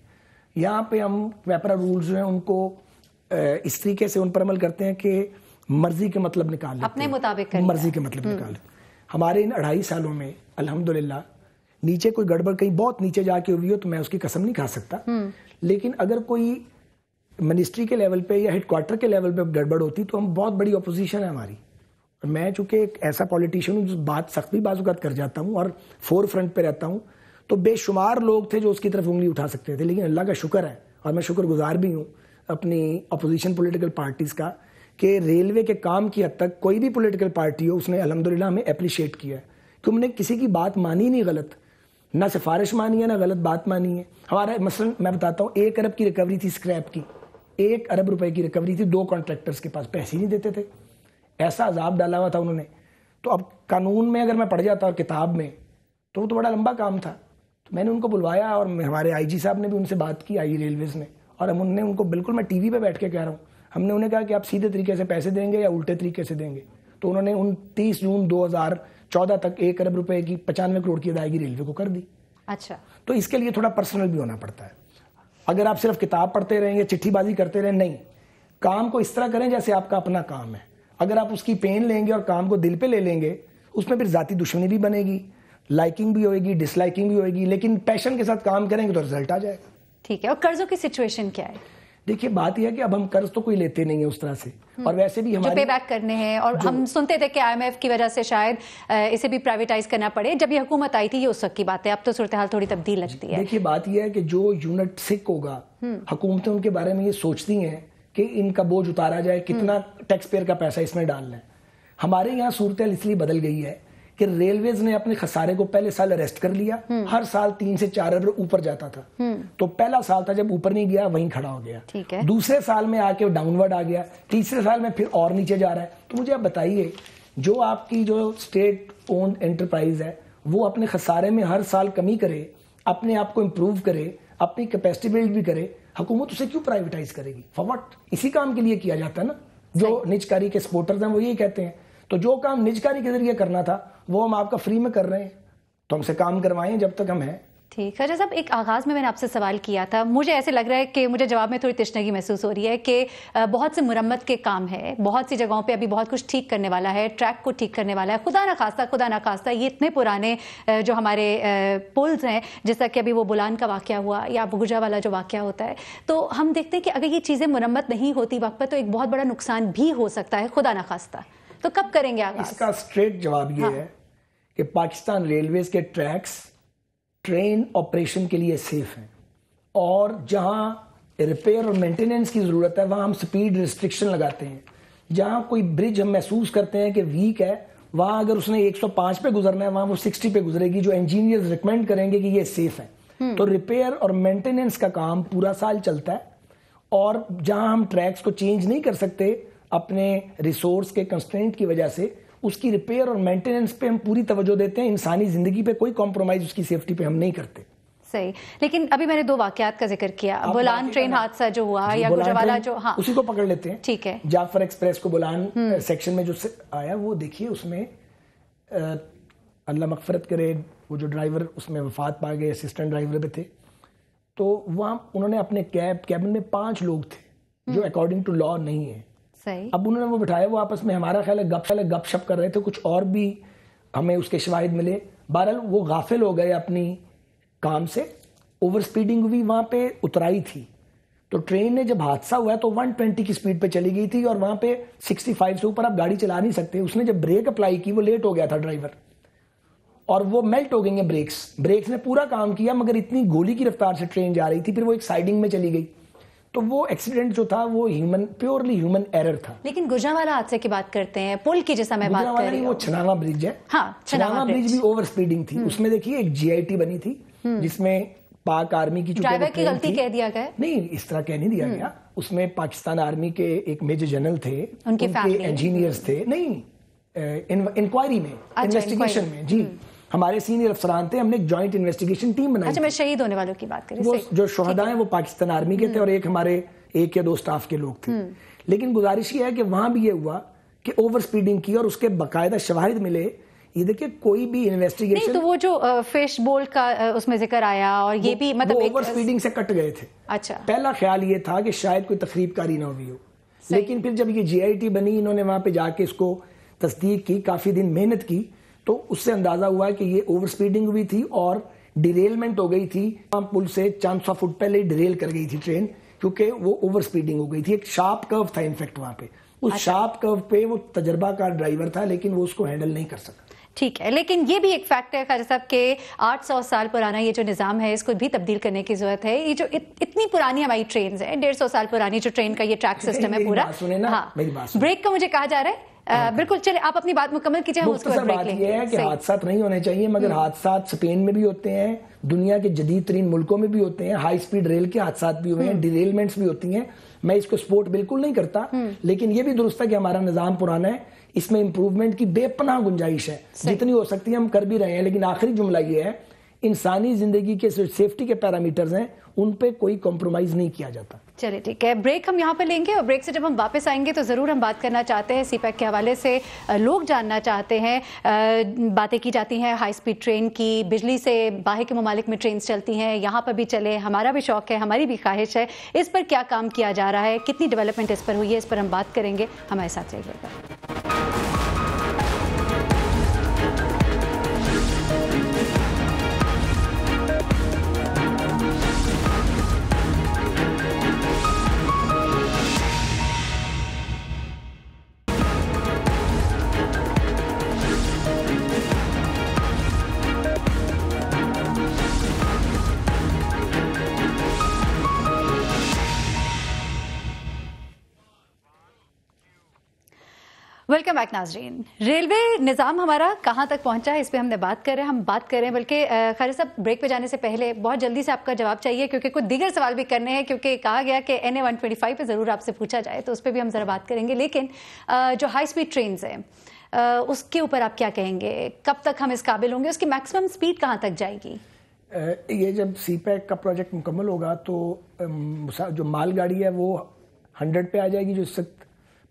यहाँ पे हम पेपरा रूल्स हैं उनको इस तरीके से उन पर अमल करते हैं कि मर्जी के मतलब निकाल अपने मुताबिक मर्जी के मतलब हम्म। निकाल हमारे इन अढ़ाई सालों में अल्हम्दुलिल्लाह नीचे कोई गड़बड़ कहीं बहुत नीचे जाके हुई हो तो मैं उसकी कसम नहीं खा सकता हम्म। लेकिन अगर कोई मिनिस्ट्री के लेवल पे या हेडक्वार्टर के लेवल पे गड़बड़ होती तो हम बहुत बड़ी अपोजिशन है हमारी मैं चूँकि एक ऐसा पॉलिटिशियन हूँ जो बात सख्त भी बाजूकात कर जाता हूँ और फोर फ्रंट पर रहता हूँ तो बेशुमार लोग थे जो उसकी तरफ उंगली उठा सकते थे लेकिन अल्लाह का शुक्र है और मैं शुक्रगुजार भी हूँ अपनी अपोजिशन पोलिटिकल पार्टीज़ का कि रेलवे के काम की हद तक कोई भी पोलिटिकल पार्टी हो उसने अलहमदिल्ला हमें अप्रिशिएट किया है कि हमने किसी की बात मानी नहीं गलत ना सिफारिश मानी है ना गलत बात मानी है हमारा मसलन मैं बताता हूँ एक अरब की रिकवरी थी स्क्रैप की एक अरब रुपए की रिकवरी थी दो कॉन्ट्रैक्टर्स के पास पैसे नहीं देते थे ऐसा अजाब डाला हुआ था उन्होंने तो अब कानून में अगर मैं पढ़ जाता किताब में तो वो तो बड़ा लंबा काम था तो मैंने उनको बुलवाया और हमारे आईजी साहब ने भी उनसे बात की आई रेलवेज़ में और हम उनने उनको बिल्कुल मैं टीवी पे बैठ के कह रहा हूँ हमने उन्हें कहा कि आप सीधे तरीके से पैसे देंगे या उल्टे तरीके से देंगे तो उन्होंने उन तीस जून चौदह तक एक अरब रुपए की पचानवे करोड़ की अदायगी रेलवे को कर दी अच्छा तो इसके लिए थोड़ा पर्सनल भी होना पड़ता है अगर आप सिर्फ किताब पढ़ते रहेंगे चिट्ठीबाजी करते रहें नहीं काम को इस तरह करें जैसे आपका अपना काम है अगर आप उसकी पेन लेंगे और काम को दिल पे ले लेंगे उसमें फिर ज़ाती दुश्मनी भी बनेगी लाइकिंग भी होगी डिसलाइकिंग भी होगी लेकिन पैशन के साथ काम करेंगे तो रिजल्ट आ जाएगा ठीक है और कर्जों की सिचुएशन क्या है देखिए बात यह है कि अब हम कर्ज तो कोई लेते नहीं है उस तरह से हम्म। और वैसे भी हमारे पे बैक करने हैं और हम सुनते थे कि आईएमएफ की वजह से शायद इसे भी प्राइवेटाइज करना पड़े जब ये हुकूमत आई थी ये उस वक्त की बात है अब तो सूरत हाल थोड़ी तब्दील लगती है देखिए बात यह है कि जो यूनिट सिक होगा हम्म। हुकूमतें उनके बारे में ये सोचती हैं कि इनका बोझ उतारा जाए कितना टैक्स पेयर का पैसा इसमें डालना है हमारे यहाँ सूरत इसलिए बदल गई है कि रेलवेज ने अपने खसारे को पहले साल अरेस्ट कर लिया हम्म। हर साल तीन से चार अरब ऊपर जाता था हम्म। तो पहला साल था जब ऊपर नहीं गया वहीं खड़ा हो गया दूसरे साल में आके डाउनवर्ड आ गया तीसरे साल में फिर और नीचे जा रहा है तो मुझे आप बताइए जो आपकी जो स्टेट ओन एंटरप्राइज है वो अपने खसारे में हर साल कमी करे अपने आप को इम्प्रूव करे अपनी कैपेसिटी बिल्ड भी करे हुकूमत उसे क्यों प्राइवेटाइज करेगी फॉरवर्ड इसी काम के लिए किया जाता है ना जो निजकारी के सपोर्टर्स हैं वो यही कहते हैं तो जो काम निजकारी के जरिए करना था वो हम आपका फ्री में कर रहे हैं तो हमसे काम करवाएं जब तक हम हैं ठीक है जैसा अच्छा, एक आगाज़ में मैंने आपसे सवाल किया था मुझे ऐसे लग रहा है कि मुझे जवाब में थोड़ी तश्नगी महसूस हो रही है कि बहुत से मुरम्मत के काम है बहुत सी जगहों पे अभी बहुत कुछ ठीक करने वाला है ट्रैक को ठीक करने वाला है खुदा ना खास्ता खुदा ना खास्ता ये इतने पुराने जो हमारे पुल्स हैं जैसा कि अभी वो बुलान का वाक़ हुआ या बुगुजा वाला जो वाक़ होता है तो हम देखते हैं कि अगर ये चीज़ें मुरम्मत नहीं होती वक्त पर तो एक बहुत बड़ा नुकसान भी हो सकता है खुदा ना खास्ता तो कब करेंगे आप इसका स्ट्रेट जवाब ये हाँ। है कि पाकिस्तान रेलवेज़ के ट्रैक्स ट्रेन ऑपरेशन के लिए सेफ है और जहां रिपेयर और मेंटेनेंस की ज़रूरत है वहां हम स्पीड रिस्ट्रिक्शन लगाते हैं जहां कोई ब्रिज हम महसूस करते हैं कि वीक है वहां अगर उसने 105 पे गुजरना है वहां वो 60 पे गुजरेगी जो इंजीनियर्स रिकमेंड करेंगे कि ये सेफ है हम्म। तो रिपेयर और मेंटेनेंस का काम पूरा साल चलता है और जहां हम ट्रैक्स को चेंज नहीं कर सकते अपने रिसोर्स के कंस्टेंट की वजह से उसकी रिपेयर और मेंटेनेंस पे हम पूरी तवज्जो देते हैं इंसानी ज़िंदगी पे कोई कॉम्प्रोमाइज़ उसकी सेफ्टी पे हम नहीं करते सही लेकिन अभी मैंने दो वाकयात का जिक्र किया बुलान ट्रेन हादसा जो हुआ या जो हाँ उसी को पकड़ लेते हैं ठीक है जाफर एक्सप्रेस को बुलान सेक्शन हम्म। में जो आया वो देखिए उसमें अल्लाह मकफरत करे वो जो ड्राइवर उसमें वफात पा गए असिस्टेंट ड्राइवर भी थे तो वहाँ उन्होंने अपने कैब कैबिन में पाँच लोग थे जो अकॉर्डिंग टू लॉ नहीं है सही अब उन्होंने वो बिठाया वो आपस में हमारा ख्याल है गप गप शप कर रहे थे कुछ और भी हमें उसके शवाहद मिले बहरहाल वो गाफिल हो गए अपनी काम से ओवर स्पीडिंग भी वहाँ पे उतराई थी तो ट्रेन ने जब हादसा हुआ तो 120 की स्पीड पे चली गई थी और वहाँ पे 65 से ऊपर आप गाड़ी चला नहीं सकते उसने जब ब्रेक अप्लाई की वो लेट हो गया था ड्राइवर और वो मेल्ट हो गई ब्रेक्स ब्रेक्स ने पूरा काम किया मगर इतनी गोली की रफ्तार से ट्रेन जा रही थी फिर वो एक साइडिंग में चली गई तो वो एक्सीडेंट जो था वो ह्यूमन प्योरली ह्यूमन एरर था लेकिन गुजरावाला हादसे की बात करते हैं पुल की जैसा मैं बात कर रही वो छनावा ब्रिज है हाँ, छनावा ब्रिज भी ओवर स्पीडिंग थी हम्म। उसमें देखिए एक जीआईटी बनी थी हम्म। जिसमें पाक आर्मी की ड्राइवर की गलती कह दिया गया नहीं इस तरह कह नहीं दिया हम्म। गया उसमें पाकिस्तान आर्मी के एक मेजर जनरल थे उनके इंजीनियर्स थे नहीं इंक्वायरी में इन्वेस्टिगेशन अच्छा, में जी हमारे सीनियर अफसरान थे हमने एक जॉइंट इन्वेस्टिगेशन टीम बनाई अच्छा मैं शहीद होने वालों की बात करी वो जो शहदा है वो पाकिस्तान आर्मी के थे हम्म। और एक हमारे एक या दो स्टाफ के लोग थे हम्म। लेकिन गुजारिश ये है कि वहां भी ये हुआ कि ओवर स्पीडिंग की और उसके बाकायदा शवाहिद मिले ये देखिए कोई भी इन्वेस्टिगेशन नहीं तो वो जो फिश बोल का उसमें जिक्र आया और ये भी मतलब ओवर स्पीडिंग से कट गए थे अच्छा पहला ख्याल ये था कि शायद कोई तकरीबकारी ना हुई हो लेकिन फिर जब ये जीआईटी बनी इन्होंने वहां पे जाके इसको तस्दीक की काफी दिन मेहनत की तो उससे अंदाजा हुआ कि ये ओवर स्पीडिंग हुई थी और डिरेलमेंट हो गई थी पुल से चांद सौ फुट पहले डिरेल कर गई थी ट्रेन क्योंकि वो ओवर स्पीडिंग हो गई थी एक शार्प कर्व था इनफेक्ट वहां पे उस शार्प अच्छा। कर्व पे वो तजर्बा का ड्राइवर था लेकिन वो उसको हैंडल नहीं कर सका ठीक है लेकिन ये भी एक फैक्ट है खाजा साहब के 800 साल पुराना ये जो निज़ाम है इसको भी तब्दील करने की ज़रूरत है ये जो इत, इतनी पुरानी हमारी ट्रेन है डेढ़ सौ साल पुरानी जो ट्रेन का ये ट्रैक सिस्टम [laughs] है पूरा हाँ ब्रेक का मुझे कहा जा रहा है बिल्कुल चले आप अपनी बात मुकम्मल कीजिए हम उसको लेंगे ये है कि हादसा तो नहीं होने चाहिए हम्म। मगर हादसा स्पेन में भी होते हैं दुनिया के जदीद तरीन मुल्कों में भी होते हैं हाई स्पीड रेल के हादसा भी हुए हैं डिरेलमेंट्स हम्म। भी होती हैं मैं इसको सपोर्ट बिल्कुल नहीं करता हम्म। लेकिन ये भी दुरुस्त है कि हमारा निज़ाम पुराना है इसमें इम्प्रूवमेंट की बेपनाह गुंजाइश है जितनी हो सकती है हम कर भी रहे हैं लेकिन आखिरी जुमला ये है इंसानी जिंदगी के सेफ्टी के पैरामीटर्स हैं उन पे कोई कॉम्प्रोमाइज नहीं किया जाता चलिए ठीक है ब्रेक हम यहाँ पर लेंगे और ब्रेक से जब हम वापस आएंगे तो ज़रूर हम बात करना चाहते हैं सीपैक e के हवाले से लोग जानना चाहते हैं बातें की जाती हैं हाई स्पीड ट्रेन की बिजली से बाहर के ममालिक में ट्रेन चलती हैं यहाँ पर भी चले हमारा भी शौक़ है हमारी भी ख्वाहिश है इस पर क्या काम किया जा रहा है कितनी डेवलपमेंट इस पर हुई है इस पर हम बात करेंगे हमारे साथ चाहिए बैक नाजरीन रेलवे निज़ाम हमारा कहाँ तक पहुँचा है इस पर हमने बात कर रहे हैं हम बात कर रहे हैं बल्कि खैर साहब ब्रेक पे जाने से पहले बहुत जल्दी से आपका जवाब चाहिए क्योंकि कुछ दीगर सवाल भी करने हैं क्योंकि कहा गया कि N A one twenty five पर ज़रूर आपसे पूछा जाए तो उस पर भी हम ज़रा बात करेंगे लेकिन जो हाई स्पीड ट्रेन हैं उसके ऊपर आप क्या कहेंगे कब तक हम इस काबिल होंगे उसकी मैक्सिमम स्पीड कहाँ तक जाएगी ये जब सी पैक e का प्रोजेक्ट मुकम्मल होगा तो जो मालगाड़ी है वो हंड्रेड पे आ जाएगी जो इस वक्त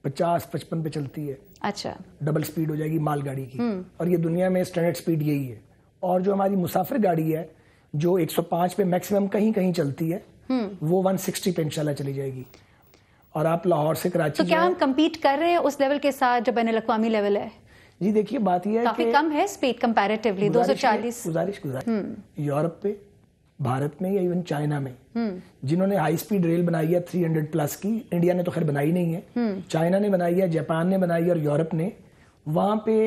पचास पचपन पे चलती है अच्छा डबल स्पीड हो जाएगी मालगाड़ी की हम्म। और ये दुनिया में स्टैंडर्ड स्पीड यही है और जो हमारी मुसाफिर गाड़ी है जो 105 पे मैक्सिमम कहीं कहीं चलती है हम्म। वो 160 पे इंशाल्लाह चली जाएगी और आप लाहौर से कराची तो क्या हम कम्पीट कर रहे हैं उस लेवल के साथ जो बैन अवी लेवल है जी देखिए बात यह है काफी कम है स्पीड कंपैरेटिवली 240 गुजारिश गुजारिश हम्म। यूरोप पे भारत में या इवन चाइना में हम्म। जिन्होंने हाई स्पीड रेल बनाई है थ्री हंड्रेड प्लस की इंडिया ने तो खैर बनाई नहीं है चाइना हम्म। ने बनाई है जापान ने बनाई है और यूरोप ने वहाँ पे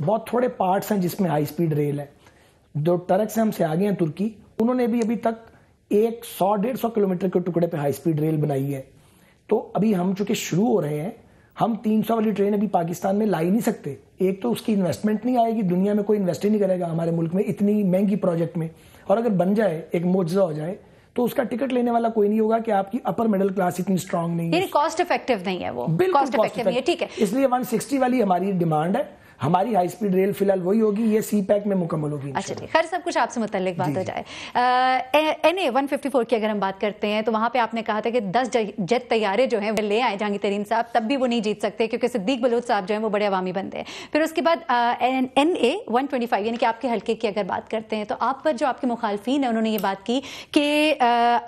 बहुत थोड़े पार्ट्स हैं जिसमें हाई स्पीड रेल है जो टर्क से हमसे आगे हैं तुर्की उन्होंने भी अभी तक एक सौ डेढ़ सौ किलोमीटर के टुकड़े पे हाई स्पीड रेल बनाई है तो अभी हम चूंकि शुरू हो रहे हैं हम 300 वाली ट्रेन अभी पाकिस्तान में ला ही नहीं सकते एक तो उसकी इन्वेस्टमेंट नहीं आएगी दुनिया में कोई इन्वेस्ट ही नहीं करेगा हमारे मुल्क में इतनी महंगी प्रोजेक्ट में और अगर बन जाए एक मुआवजा हो जाए तो उसका टिकट लेने वाला कोई नहीं होगा कि आपकी अपर मिडिल क्लास इतनी स्ट्रांग नहीं है कॉस्ट इफेक्टिव नहीं है वो बिल्कुल ठीक है इसलिए 160 वाली हमारी डिमांड है हमारी हाई स्पीड रेल फिलहाल वही होगी ये सी पैक में मुकम्मल होगी अच्छा ठीक खैर सब कुछ आपसे मुतलिक बात हो जाए N A one fifty four की अगर हम बात करते हैं तो वहाँ पे आपने कहा था कि दस जेट तैयारे जो हैं ले आए जहांगी तरीन साहब तब भी वो नहीं जीत सकते क्योंकि सिद्दीक बलोच साहब जो है वो बड़े अवामी बनते हैं फिर उसके बाद N A one twenty five यानी कि आपके हल्के की अगर बात करते हैं तो आप पर जो आपके मुखालफी हैं उन्होंने ये बात की कि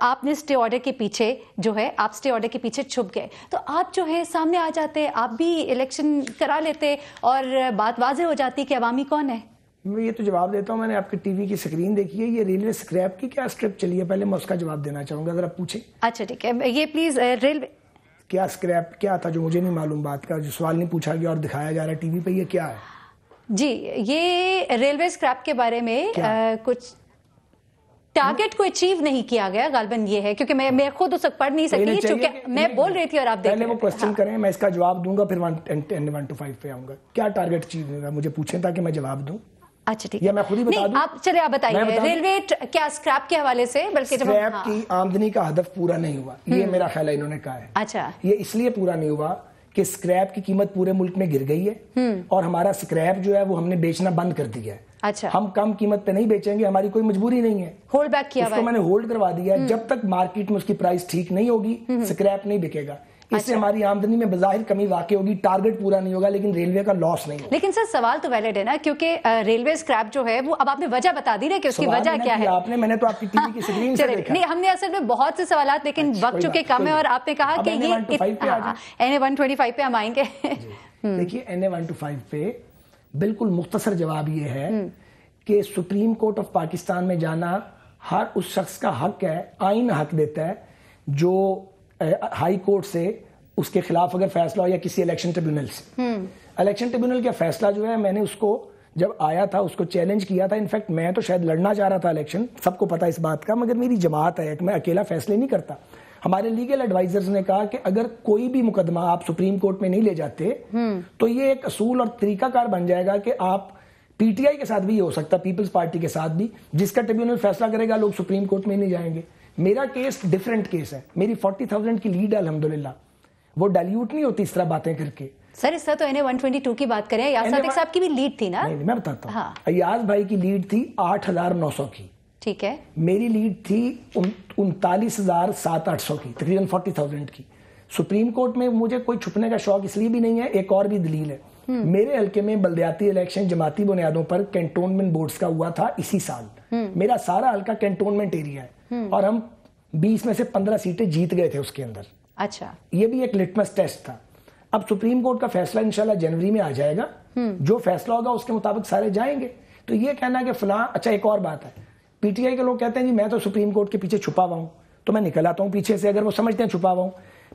आपने स्टे ऑर्डर के पीछे जो है आप स्टे ऑर्डर के पीछे छुप गए तो आप जो है सामने आ जाते आप भी इलेक्शन करा लेते और बात वाजह हो जाती है कि अवामी कौन है मैं ये तो जवाब देता हूँ मैंने आपकी टीवी की स्क्रीन देखी है ये रेलवे स्क्रैप की क्या स्क्रिप्ट चली है पहले मैं उसका जवाब देना चाहूंगा अगर आप पूछे अच्छा ठीक है ये प्लीज uh, रेलवे क्या स्क्रैप क्या था जो मुझे नहीं मालूम बात का जो सवाल नहीं पूछा गया और दिखाया जा रहा है टीवी पे ये क्या है जी ये रेलवे स्क्रैप के बारे में आ, uh, कुछ टारगेट को अचीव नहीं किया गया गालबन ये है क्योंकि मैं मैं खुद उस पढ़ नहीं सकती क्योंकि मैं बोल रही थी और आप देख पहले वो क्वेश्चन हाँ। करें मैं इसका जवाब दूंगा फिर टू फाइव पे आऊंगा क्या टारगेट अचीव मुझे पूछें ताकि मैं जवाब दूँ अच्छा ठीक है मैं खुद ही बता दूं आप चले आप बताइए रेलवे क्या स्क्रैप के हवाले से बल्कि स्क्रैप हाँ। की आमदनी का हदफ पूरा नहीं हुआ ये हम्म। मेरा ख्याल है इन्होंने कहा है अच्छा ये इसलिए पूरा नहीं हुआ कि स्क्रैप की कीमत पूरे मुल्क में गिर गई है हम्म। और हमारा स्क्रैप जो है वो हमने बेचना बंद कर दिया है अच्छा हम कम कीमत पे नहीं बेचेंगे हमारी कोई मजबूरी नहीं है होल्ड बैक किया उसको मैंने होल्ड करवा दिया है जब तक मार्केट में उसकी प्राइस ठीक नहीं होगी स्क्रैप हम्म। नहीं बिकेगा इससे अच्छा। हमारी आमदनी में बाहर कमी वाकई होगी टारगेट पूरा नहीं होगा लेकिन रेलवे का लॉस नहीं लेकिन सर सवाल तो वैलिड है ना क्योंकि रेलवे स्क्रैप जो है वो अब आपने वजह बता दी ना कि उसकी वजह क्या है आपने मैंने तो आपकी टीवी की स्क्रीन हाँ, से देखा नहीं हमने असल में बहुत से सवाल लेकिन अच्छा, वक्त चुके कम है और आपने कहा कि ये N A one twenty five पे हम आएंगे [laughs] हम्म। देखिए N A one two five पे बिल्कुल मुख्तसर जवाब ये है हम्म। कि सुप्रीम कोर्ट ऑफ पाकिस्तान में जाना हर उस शख्स का हक है आइन हक देता है जो हाई कोर्ट से उसके खिलाफ अगर फैसला हो या किसी इलेक्शन ट्रिब्यूनल से इलेक्शन हम्म। ट्रिब्यूनल का फैसला जो है मैंने उसको जब आया था उसको चैलेंज किया था इनफैक्ट मैं तो शायद लड़ना चाह रहा था इलेक्शन सबको पता इस बात का मगर मेरी जमात है मैं अकेला फैसले नहीं करता हमारे लीगल एडवाइजर्स ने कहा कि अगर कोई भी मुकदमा आप सुप्रीम कोर्ट में नहीं ले जाते हम्म। तो ये एक असूल और तरीकाकार बन जाएगा कि आप पीटीआई के साथ भी ये हो सकता पीपल्स पार्टी के साथ भी जिसका ट्रिब्यूनल फैसला करेगा लोग सुप्रीम कोर्ट में नहीं जाएंगे मेरा केस डिफरेंट केस है मेरी फोर्टी थाउजेंड की लीड है अलहमदुल्ला वो डाइल्यूट नहीं होती इस तरह बातें करके सर इस तरह तो N A one twenty two की बात करें यास सादिक साहब की भी लीड थी ना नहीं, नहीं मैं बताता हूँ हाँ। अयाज भाई की लीड थी आठ हजार नौ सौ की ठीक है मेरी लीड थी उनतालीस हजार सात आठ सौ की तकरीबन फोर्टी थाउजेंड की सुप्रीम कोर्ट में मुझे कोई छुपने का शौक इसलिए भी नहीं है एक और भी दलील है हम्म। मेरे हलके में बलदयाती इलेक्शन जमाती बुनियादों पर कैंटोनमेंट बोर्ड्स का हुआ था इसी साल हम्म। मेरा सारा हल्का कैंटोनमेंट एरिया है और हम 20 में से 15 सीटें जीत गए थे उसके अंदर अच्छा ये भी एक लिटमस टेस्ट था अब सुप्रीम कोर्ट का फैसला इंशाल्लाह जनवरी में आ जाएगा हम्म। जो फैसला होगा उसके मुताबिक सारे जाएंगे तो ये कहना कि फला अच्छा एक और बात है पीटीआई के लोग कहते हैं जी मैं तो सुप्रीम कोर्ट के पीछे छुपा हुआ हूं तो मैं निकल आता हूं पीछे से अगर वो समझते हैं छुपा हुआ हूँ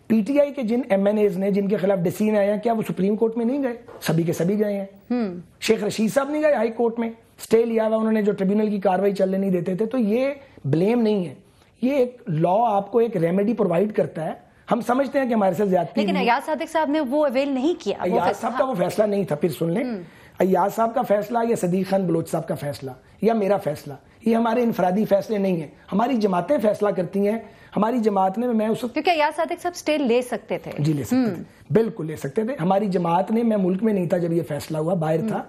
पीटीआई के जिन एम ने जिनके खिलाफ डिसीजन आया क्या वो सुप्रीम कोर्ट में नहीं गए सभी के सभी गए हैं हम्म। शेख रशीद साहब नहीं गए हाई कोर्ट में स्टे लिया हुआ उन्होंने जो ट्रिब्यूनल की कार्रवाई चलने नहीं देते थे तो ये ब्लेम नहीं है ये एक लॉ आपको एक रेमेडी प्रोवाइड करता है हम समझते हैं कि हमारे साथ ज्यादा लेकिन अयाज सादिक साहब ने वो अवेल नहीं किया अयाज साहब हाँ। का वो फैसला नहीं था फिर सुन लें हम्म। अयाज साहब का फैसला या सदीक खान बलोच साहब का फैसला या मेरा फैसला ये हमारे इनफरादी फैसले नहीं है हमारी जमातें फैसला करती हैं हमारी जमात ने मैं उस क्योंकि अयाज सादिक साहब स्टे ले सकते थे जी ले सकते हम्म। थे बिल्कुल ले सकते थे हमारी जमात ने मैं मुल्क में नहीं था जब ये फैसला हुआ बाहर हम्म। था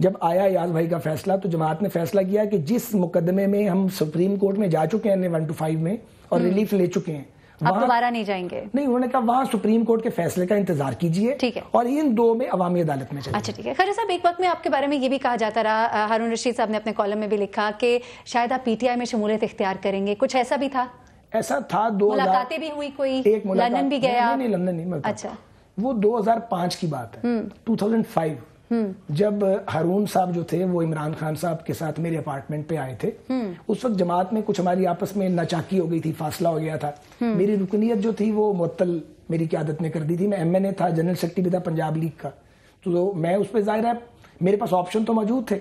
जब आया याज भाई का फैसला तो जमात ने फैसला किया कि जिस मुकदमे में हम सुप्रीम कोर्ट में जा चुके हैं वन टू फाइव में और हम्म। रिलीफ ले चुके हैं दोबारा नहीं जाएंगे नहीं उन्होंने कहा वहाँ सुप्रीम कोर्ट के फैसले का इंतजार कीजिए ठीक है और इन दो में अवामी अदालत में अच्छा ठीक है खैर साहब एक वक्त में आपके बारे में ये भी कहा जाता रहा हारून रशीद साहब ने अपने कॉलम में भी लिखा कि शायद आप पीटीआई में शमूलियत इख्तियार करेंगे कुछ ऐसा भी था ऐसा था दो मुलाकातें भी हुई कोई एक लंदन भी गया नहीं लंदन नहीं अच्छा वो 2005 की बात है 2005 हम्म। हम्म। जब हारून साहब जो थे वो इमरान खान साहब के साथ मेरे अपार्टमेंट पे आए थे हम्म। उस वक्त जमात में कुछ हमारी आपस में नचाकी हो गई थी फासला हो गया था हम्म। मेरी रुकनीत जो थी वो मुतल मेरी क्यादत ने कर दी थी मैं एम एन ए था जनरल सेक्रेटरी था पंजाब लीग का तो, तो मैं उस पर जाहिर है मेरे पास ऑप्शन तो मौजूद थे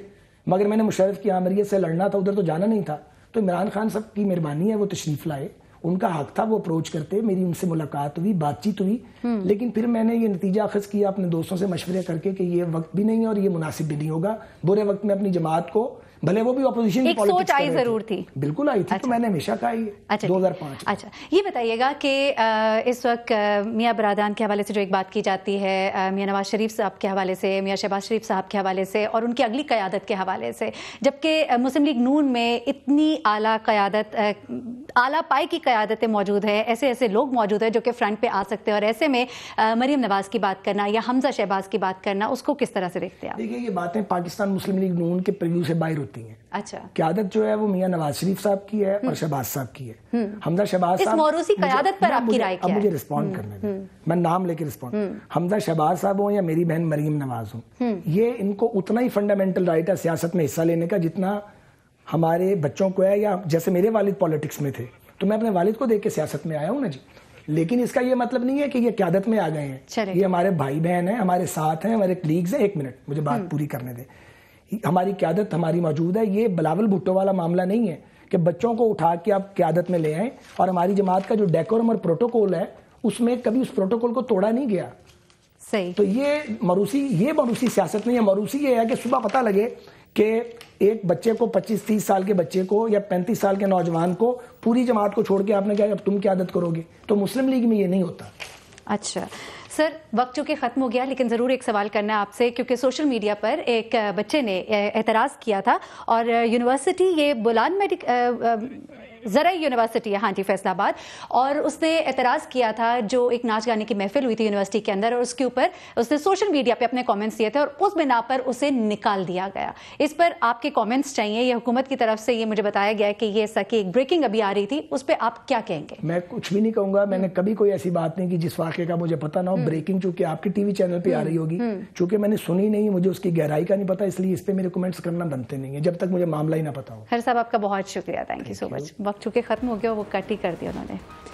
मगर मैंने मुशरफ की आमरीत से लड़ना था उधर तो जाना नहीं था तो इमरान खान साहब की मेहरबानी है वो तशरीफ लाए उनका हक था वो अप्रोच करते मेरी उनसे मुलाकात हुई बातचीत हुई हम्म। लेकिन फिर मैंने ये नतीजा अखज किया अपने दोस्तों से मशवरे करके कि ये वक्त भी नहीं है और ये मुनासिब भी नहीं होगा बुरे वक्त में अपनी जमात को भले वो भी अपोजिशन की सोच आई जरूर थी बिल्कुल आई थी तो अच्छा। तो मैंने हमेशा कहा ही अच्छा, दो हजार पाँच अच्छा ये बताइएगा कि इस वक्त मियाँ बरादान के हवाले से जो एक बात की जाती है मियाँ नवाज शरीफ साहब के हवाले से मियाँ शहबाज शरीफ साहब के हवाले से और उनकी अगली क्यादत के हवाले से जबकि मुस्लिम लीग नून में इतनी आला क्यादत आला पाई की क्यादतें मौजूद है ऐसे ऐसे लोग मौजूद हैं जो कि फ्रंट पे आ सकते हैं और ऐसे में मरीम नवाज की बात करना या हमजा शहबाज की बात करना उसको किस तरह से देखते हैं देखिए ये बातें पाकिस्तान मुस्लिम लीग नून के प्रव्यू से बाहर होती करती हैं अच्छा क्यादत जो है वो मियाँ नवाज शरीफ साहब की है और हम्म। शहबाज साहब की है हम्म। हमजा शहबाज साहब मोरूसी क्यादत पर आपकी राय क्या अब मुझे रिस्पॉन्ड हम्म। करने दें मैं नाम लेके रिस्पॉन्ड हमजा शहबाज साहब हो या मेरी बहन मरीम नवाज हो ये इनको उतना ही फंडामेंटल राइट है सियासत में हिस्सा लेने का जितना हमारे बच्चों को है या जैसे मेरे वालिद पॉलिटिक्स में थे तो मैं अपने वालिद को देख के सियासत में आया हूँ ना जी लेकिन इसका ये मतलब नहीं है कि ये क्यादत में आ गए हैं ये हमारे भाई बहन हैं हमारे साथ हैं हमारे क्लीग्स हैं एक मिनट मुझे बात पूरी करने दें हमारी क्यादत हमारी मौजूद है ये बलावल भुट्टो वाला मामला नहीं है कि बच्चों को उठा के आप क्यादत में ले आए और हमारी जमात का जो डेकोरम और प्रोटोकॉल है उसमें कभी उस प्रोटोकॉल को तोड़ा नहीं गया सही तो ये मरूसी ये मरूसी सियासत नहीं है मरूसी ये है कि सुबह पता लगे कि एक बच्चे को 25-30 साल के बच्चे को या 35 साल के नौजवान को पूरी जमात को छोड़ के आपने कहा अब तुम क्या आदत करोगे तो मुस्लिम लीग में ये नहीं होता अच्छा सर वक्त चूँकि ख़त्म हो गया लेकिन ज़रूर एक सवाल करना आपसे क्योंकि सोशल मीडिया पर एक बच्चे ने एतराज़ किया था और यूनिवर्सिटी ये बुलान मेडिक ज़रा यूनिवर्सिटी है हाँ जी फैसलाबाद और उसने एतराज़ किया था जो एक नाच गाने की महफिल हुई थी यूनिवर्सिटी के अंदर और उसके ऊपर उसने सोशल मीडिया पे अपने कमेंट्स दिए थे और उस बिना पर उसे निकाल दिया गया इस पर आपके कमेंट्स चाहिए ये हुकूमत की तरफ से ये मुझे बताया गया कि ये की एक ब्रेकिंग अभी आ रही थी उस पर आप क्या कहेंगे मैं कुछ भी नहीं कहूँगा मैंने कभी कोई ऐसी बात नहीं की जिस वाक्य का मुझे पता ना हो ब्रेकिंग हम्म। चूंकि आपके टीवी चैनल पे आ हम्म। रही होगी हम्म। चूंकि मैंने सुनी नहीं मुझे उसकी गहराई का नहीं पता इसलिए इस पे मेरे कमेंट्स करना बनते नहीं है जब तक मुझे मामला ही ना पता हो हर साहब आपका बहुत शुक्रिया थैंक यू सो मच वक्त चूंकि खत्म हो गया वो कट ही कर दिया उन्होंने